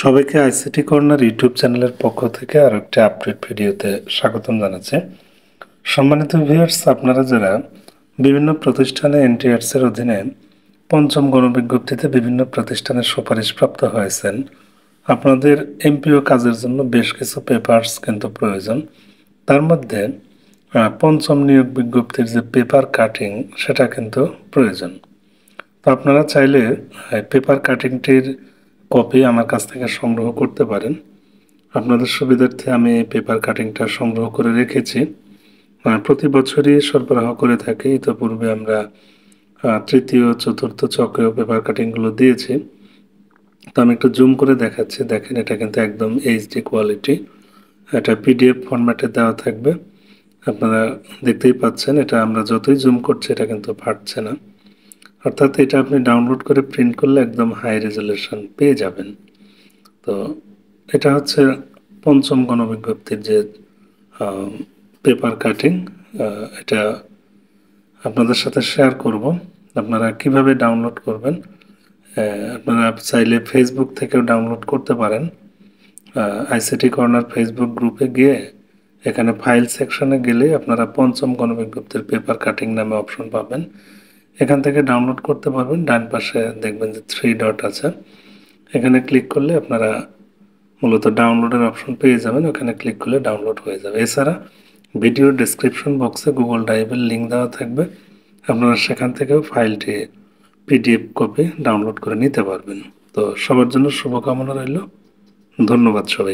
সবাইকে ICT corner YouTube চ্যানেলের পক্ষ থেকে আর একটি আপডেট ভিডিওতে স্বাগতম জানাচ্ছি সম্মানিত ভিউয়ার্স আপনারা যারা বিভিন্ন প্রতিষ্ঠানে এনটিআরসের অধীনে পঞ্চম গণবিজ্ঞপ্তিতে বিভিন্ন প্রতিষ্ঠানের সুপারিশপ্রাপ্ত হয়েছেন আপনাদের এমপিও কাজের জন্য বেশ কিছু পেপার্স কিন্তু প্রয়োজন তার মধ্যে পঞ্চম নিয়োগ বিজ্ঞপ্তির যে পেপার কাটিং সেটা কিন্তু প্রয়োজন তো আপনারা চাইলে পেপার কাটিংটির কপি আমার কাছ থেকে সংগ্রহ করতে পারেন আপনাদের সুবিধার্থে আমি এই পেপার কাটিংটা সংগ্রহ করে রেখেছি প্রতি বছরই সরবরাহ করে থাকি ইতোপূর্বে আমরা তৃতীয় চতুর্থ চক্রেও পেপার কাটিংগুলো দিয়েছি তো আমি একটু জুম করে দেখাচ্ছি দেখেন এটা কিন্তু একদম এইচডি কোয়ালিটি এটা পিডিএফ ফরম্যাটে দেওয়া থাকবে আপনারা দেখতেই পাচ্ছেন এটা আমরা যতই জুম করছি এটা কিন্তু ফাটছে না অর্থাৎ এটা আপনি ডাউনলোড করে প্রিন্ট করলে একদম হাই রেজলিউশন পেয়ে যাবেন তো এটা হচ্ছে পঞ্চম গণবিজ্ঞপ্তির যে পেপার কাটিং এটা আপনাদের সাথে শেয়ার করব আপনারা কিভাবে ডাউনলোড করবেন আপনারা চাইলে ফেসবুক থেকেও ডাউনলোড করতে পারেন আইসিটি কর্নার ফেসবুক গ্রুপে গিয়ে এখানে ফাইল সেকশনে গেলে আপনারা পঞ্চম গণবিজ্ঞপ্তির পেপার কাটিং নামে অপশন পাবেন এখান থেকে ডাউনলোড করতে পারবেন ডান পাশে দেখবেন যে থ্রি ডট আছে এখানে ক্লিক করলে আপনারা মূলত ডাউনলোডের অপশন পেয়ে যাবেন ওখানে ক্লিক করলে ডাউনলোড হয়ে যাবে এছাড়া ভিডিও ডিসক্রিপশন বক্সে গুগল ড্রাইভের লিঙ্ক দেওয়া থাকবে আপনারা সেখান থেকেও ফাইলটি পিডিএফ কপি ডাউনলোড করে নিতে পারবেন তো সবার জন্য শুভকামনা রইল ধন্যবাদ সবাই